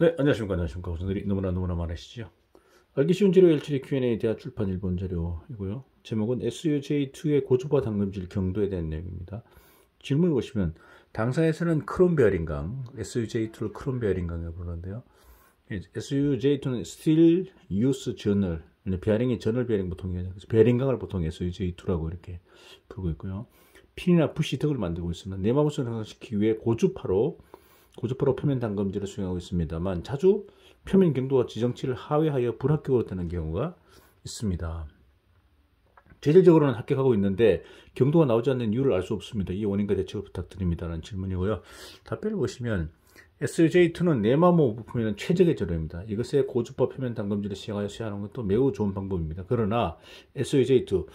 네, 안녕하십니까. 안녕하십니까. 고생들이 너무나 너무나 많으시죠. 알기 쉬운 재료 일출의 Q&A 대학 출판 일본 자료이고요. 제목은 SUJ2의 고조바 당금질 경도에 대한 내용입니다. 질문을 보시면 당사에서는 크롬베어링강, SUJ2를 크롬베어링강이라고 부르는데요. 예, SUJ2는 Steel Use Journal, 네, 베어링이 저널 베어링 보통 이 아니라, 베어링강을 보통 SUJ2라고 이렇게 부르고 있고요. 핀이나 푸시 덕을 만들고 있습니다. 내마모스를 향상시키기 위해 고주파로 고주파로 표면 담금질을 수행하고 있습니다만 자주 표면 경도와 지정치를 하회하여 불합격으로 되는 경우가 있습니다. 재질적으로는 합격하고 있는데 경도가 나오지 않는 이유를 알 수 없습니다. 이 원인과 대책을 부탁드립니다라는 질문이고요. 답변을 보시면 SJ2는 내마모 부품에는 최적의 재료입니다. 이것에 고주파 표면 담금질을 시행하여 시하는 것도 매우 좋은 방법입니다. 그러나 SJ2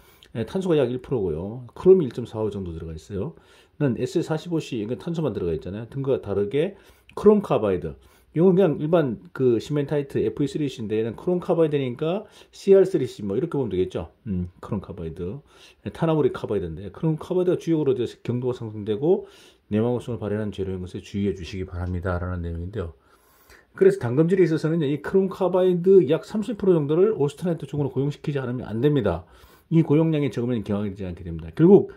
탄소가 약 1%고요. 크롬이 1.45 정도 들어가 있어요. 는 S45C 이러 그러니까 탄소만 들어가 있잖아요. 등과 다르게 크롬 카바이드. 이건 그냥 일반 그 시멘타이트 FE3C인데 얘는 크롬 카바이드니까 CR3C 뭐 이렇게 보면 되겠죠. 음, 크롬 카바이드. 타나무리 네, 카바이드인데 크롬 카바이드가 주역으로 돼서 경도가 상승되고 내망호성을 발현한 재료인 것에 주의해 주시기 바랍니다. 라는 내용인데요. 그래서 당금질에 있어서는 이 크롬 카바이드 약 30% 정도를 오스트라이트 쪽으로 고용시키지 않으면 안 됩니다. 이 고용량이 적으면 경항이 되지 않게 됩니다. 결국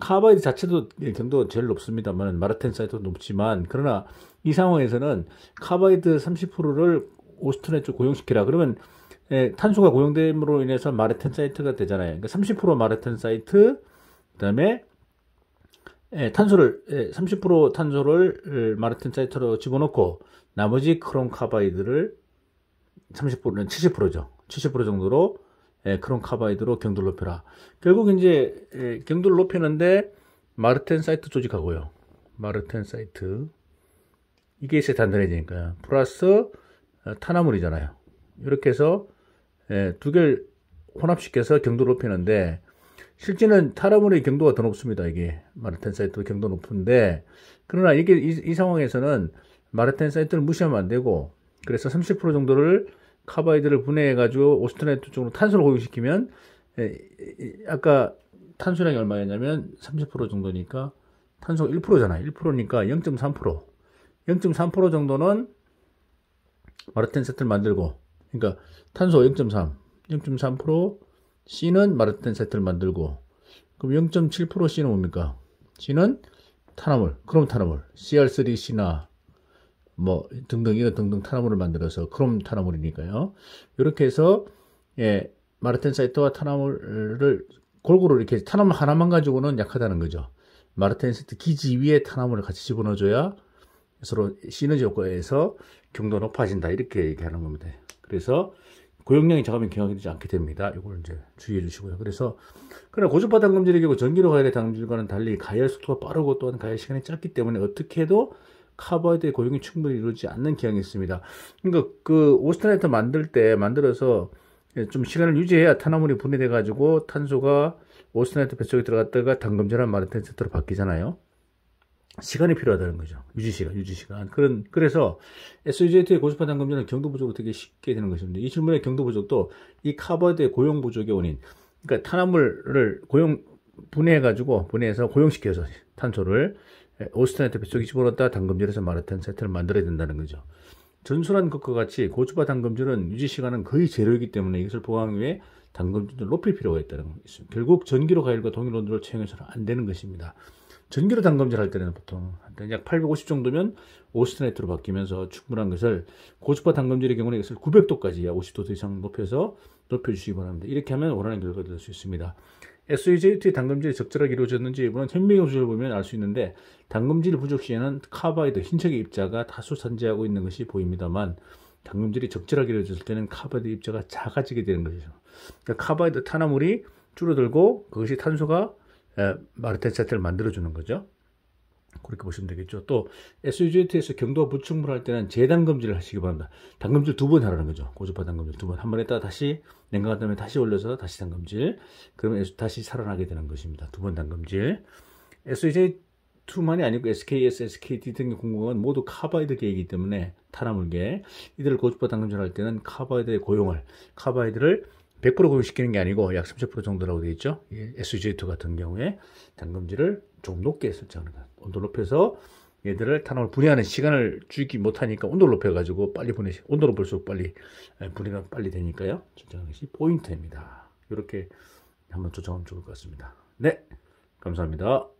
카바이드 자체도 일등도 예. 제일 높습니다만 마르텐 사이도 높지만 그러나 이 상황에서는 카바이드 30%를 오스트네 쪽 고용시키라 그러면 예, 탄소가 고용됨으로 인해서 마르텐 사이트가 되잖아요. 그러니까 30% 마르텐 사이트 그다음에 예, 탄소를 예, 30% 탄소를 예, 마르텐 사이트로 집어넣고 나머지 크롬 카바이드를 30%는 70%죠. 70% 정도로 예, 크롬 카바이드로 경도를 높여라. 결국 이제 예, 경도를 높이는데 마르텐 사이트 조직하고요. 마르텐 사이트 이게 이제 단단해지니까요. 플러스 어, 탄화물이잖아요. 이렇게 해서 예, 두 개를 혼합시켜서 경도를 높이는데 실제는 탄화물의 경도가 더 높습니다. 이게 마르텐 사이트 경도 높은데 그러나 이게 이, 이 상황에서는 마르텐 사이트를 무시하면 안 되고 그래서 30% 정도를 카바이드를 분해해가지고 오스트레이트 쪽으로 탄소를 호유시키면 예, 아까 탄소량이 얼마였냐면 30% 정도니까 탄소 1%잖아요. 1%니까 0.3%. 0.3% 정도는 마르텐 세트를 만들고 그러니까 탄소 0.3, 0.3% C는 마르텐 세트를 만들고 그럼 0.7% C는 뭡니까? C는 탄화물, 그럼 탄화물, CR3C나 뭐 등등 이런 등등 탄화물을 만들어서 크롬 탄화물이니까요. 이렇게 해서 예, 마르텐사이트와 탄화물을 골고루 이렇게 탄화물 하나만 가지고는 약하다는 거죠. 마르텐사이트 기지 위에 탄화물을 같이 집어넣어줘야 서로 시너지 효과에서 경도 높아진다 이렇게 얘기하는 겁니다. 그래서 고용량이 작으면 경향이 되지 않게 됩니다. 이걸 이제 주의해 주시고요. 그래서 그러나 고주파 당금질의 경우 전기로 가열의 당질과는 달리 가열 속도가 빠르고 또한 가열 시간이 짧기 때문에 어떻게 해도 카버드의 고용이 충분히 이루지 않는 경향이 있습니다. 그러니까 그 오스테나이터 만들 때 만들어서 좀 시간을 유지해야 탄화물이 분해돼 가지고 탄소가 오스테나이트 뱃속에 들어갔다가 당금제란 마르텐센터로 바뀌잖아요. 시간이 필요하다는 거죠. 유지 시간, 유지 시간. 그런 그래서 SUJT의 고스파 당금제는 경도 부족으로 되게 쉽게 되는 것입니다. 이 질문의 경도 부족도 이 카버드의 고용 부족의 원인. 그러니까 탄화물을 고용 분해해 가지고 분해해서 고용시켜서 탄소를 예, 오스틴한테 뱃속이 집어넣었다 당금질에서 마라톤 세트를 만들어야 된다는 거죠. 전술한 것과 같이 고추바 당금질은 유지 시간은 거의 제로이기 때문에 이것을 보강 위해 당금질을 높일 필요가 있다는 것입니다. 결국 전기로 가열과 동일 온도를 채용해서는 안 되는 것입니다. 전기로 당금질할 때는 보통 약 850 정도면 오스트네트로 바뀌면서 충분한 것을 고주바당금질의 경우는 이것을 900도까지 50도 이상 높여서 높여주시기 바랍니다. 이렇게 하면 원하는 결과가 될 수 있습니다. SEJT 당금질이 적절하게 이루어졌는지 여부는 현미경 수를 보면 알 수 있는데 당금질 부족 시에는 카바이드 흰색의 입자가 다수 산재하고 있는 것이 보입니다만 당금질이 적절하게 이루어졌을 때는 카바이드 입자가 작아지게 되는 것이죠. 그러니까 카바이드 탄화물이 줄어들고 그것이 탄소가 마르텐 세트를 만들어주는 거죠. 그렇게 보시면 되겠죠. 또 SUJT에서 경도 부충물 할 때는 재단 검지를 하시기 바랍니다. 단검질 두 번 하라는 거죠. 고주파 단검질 두 번. 한 번 했다가 다시 냉각한 다음에 다시 올려서 다시 단검질. 그러면 다시 살아나게 되는 것입니다. 두 번 단검질. SUJ2만이 아니고 SKS, SKT 등의 공공은 모두 카바이드 계이기 때문에 타나물계 이들을 고주파 단검질 할 때는 카바이드의 고용을 카바이드를 100% 고용시키는 게 아니고 약 30% 정도라고 되어 있죠. SUJ2 같은 경우에 단검질을 조금 높게 설정하는 거 그러니까 온도 높여서 얘들을 탄원을 분해하는 시간을 줄이기 못하니까 온도를 높여가지고 빨리 분해, 온도 높을수록 빨리 예, 분해가 빨리 되니까요. 조정하는 것이 포인트입니다. 이렇게 한번 조정하면 좋을 것 같습니다. 네, 감사합니다.